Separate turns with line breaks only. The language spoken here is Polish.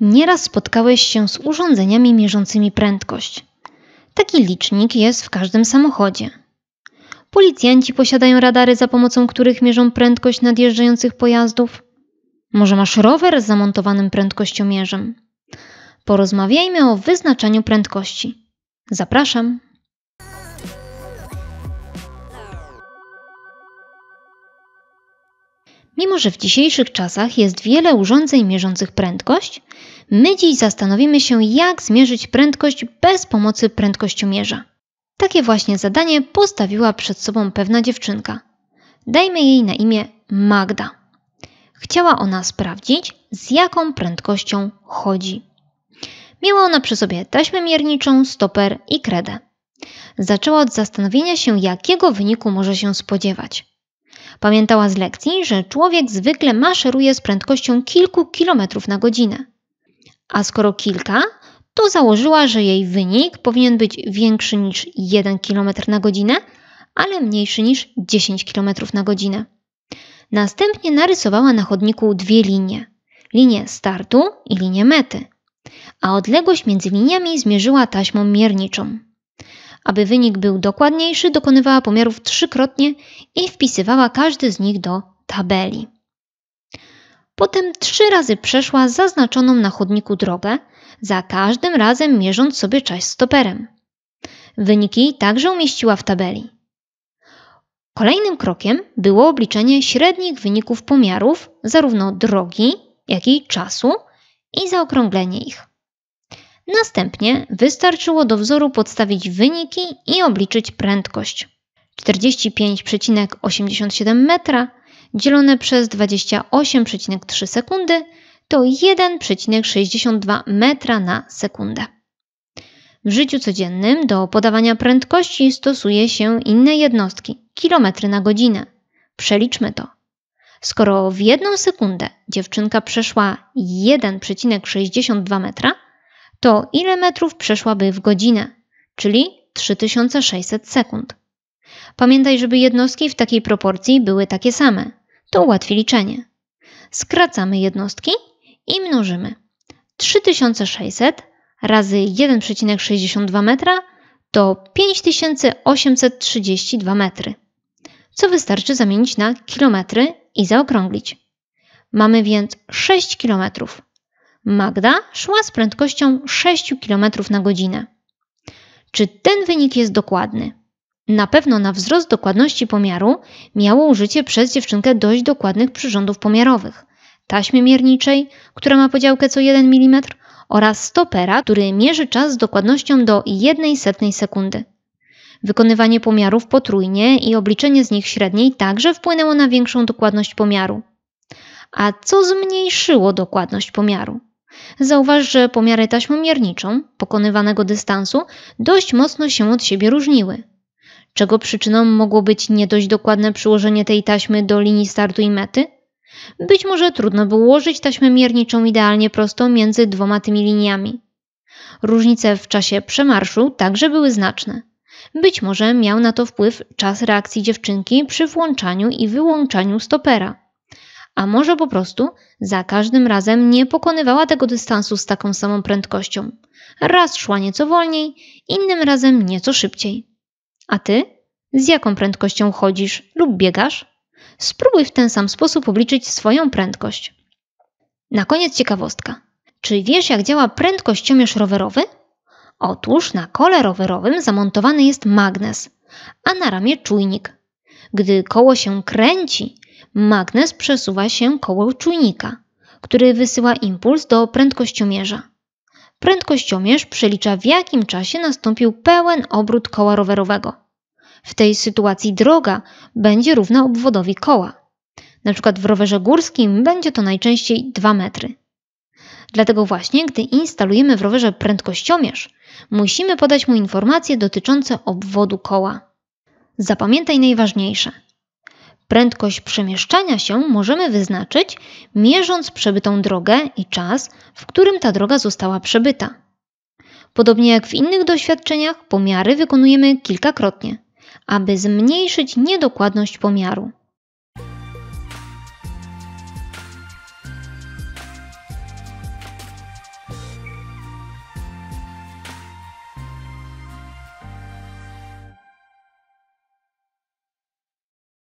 Nieraz spotkałeś się z urządzeniami mierzącymi prędkość. Taki licznik jest w każdym samochodzie. Policjanci posiadają radary, za pomocą których mierzą prędkość nadjeżdżających pojazdów. Może masz rower z zamontowanym prędkościomierzem? Porozmawiajmy o wyznaczaniu prędkości. Zapraszam. Mimo, że w dzisiejszych czasach jest wiele urządzeń mierzących prędkość, my dziś zastanowimy się, jak zmierzyć prędkość bez pomocy prędkościomierza. Takie właśnie zadanie postawiła przed sobą pewna dziewczynka. Dajmy jej na imię Magda. Chciała ona sprawdzić, z jaką prędkością chodzi. Miała ona przy sobie taśmę mierniczą, stoper i kredę. Zaczęła od zastanowienia się, jakiego wyniku może się spodziewać. Pamiętała z lekcji, że człowiek zwykle maszeruje z prędkością kilku kilometrów na godzinę. A skoro kilka, to założyła, że jej wynik powinien być większy niż 1 km na godzinę, ale mniejszy niż 10 km na godzinę. Następnie narysowała na chodniku dwie linie: linię startu i linię mety, a odległość między liniami zmierzyła taśmą mierniczą. Aby wynik był dokładniejszy, dokonywała pomiarów trzykrotnie i wpisywała każdy z nich do tabeli. Potem trzy razy przeszła zaznaczoną na chodniku drogę, za każdym razem mierząc sobie czas stoperem. Wyniki także umieściła w tabeli. Kolejnym krokiem było obliczenie średnich wyników pomiarów zarówno drogi, jak i czasu i zaokrąglenie ich. Następnie wystarczyło do wzoru podstawić wyniki i obliczyć prędkość. 45,87 metra dzielone przez 28,3 sekundy to 1,62 metra na sekundę. W życiu codziennym do podawania prędkości stosuje się inne jednostki, kilometry na godzinę. Przeliczmy to. Skoro w jedną sekundę dziewczynka przeszła 1,62 metra, to ile metrów przeszłaby w godzinę, czyli 3600 sekund. Pamiętaj, żeby jednostki w takiej proporcji były takie same. To ułatwi liczenie. Skracamy jednostki i mnożymy. 3600 razy 1,62 metra to 5832 metry, co wystarczy zamienić na kilometry i zaokrąglić. Mamy więc 6 kilometrów. Magda szła z prędkością 6 km na godzinę. Czy ten wynik jest dokładny? Na pewno na wzrost dokładności pomiaru miało użycie przez dziewczynkę dość dokładnych przyrządów pomiarowych. Taśmy mierniczej, która ma podziałkę co 1 mm oraz stopera, który mierzy czas z dokładnością do 1 setnej sekundy. Wykonywanie pomiarów potrójnie i obliczenie z nich średniej także wpłynęło na większą dokładność pomiaru. A co zmniejszyło dokładność pomiaru? zauważ, że pomiary taśmą mierniczą pokonywanego dystansu dość mocno się od siebie różniły, czego przyczyną mogło być nie dość dokładne przyłożenie tej taśmy do linii startu i mety? Być może trudno było ułożyć taśmę mierniczą idealnie prosto między dwoma tymi liniami. Różnice w czasie przemarszu także były znaczne. Być może miał na to wpływ czas reakcji dziewczynki przy włączaniu i wyłączaniu stopera a może po prostu za każdym razem nie pokonywała tego dystansu z taką samą prędkością. Raz szła nieco wolniej, innym razem nieco szybciej. A ty? Z jaką prędkością chodzisz lub biegasz? Spróbuj w ten sam sposób obliczyć swoją prędkość. Na koniec ciekawostka. Czy wiesz, jak działa prędkościomierz rowerowy? Otóż na kole rowerowym zamontowany jest magnes, a na ramię czujnik. Gdy koło się kręci, Magnes przesuwa się koło czujnika, który wysyła impuls do prędkościomierza. Prędkościomierz przelicza w jakim czasie nastąpił pełen obrót koła rowerowego. W tej sytuacji droga będzie równa obwodowi koła. Na przykład w rowerze górskim będzie to najczęściej 2 metry. Dlatego właśnie, gdy instalujemy w rowerze prędkościomierz, musimy podać mu informacje dotyczące obwodu koła. Zapamiętaj najważniejsze – Prędkość przemieszczania się możemy wyznaczyć, mierząc przebytą drogę i czas, w którym ta droga została przebyta. Podobnie jak w innych doświadczeniach, pomiary wykonujemy kilkakrotnie, aby zmniejszyć niedokładność pomiaru.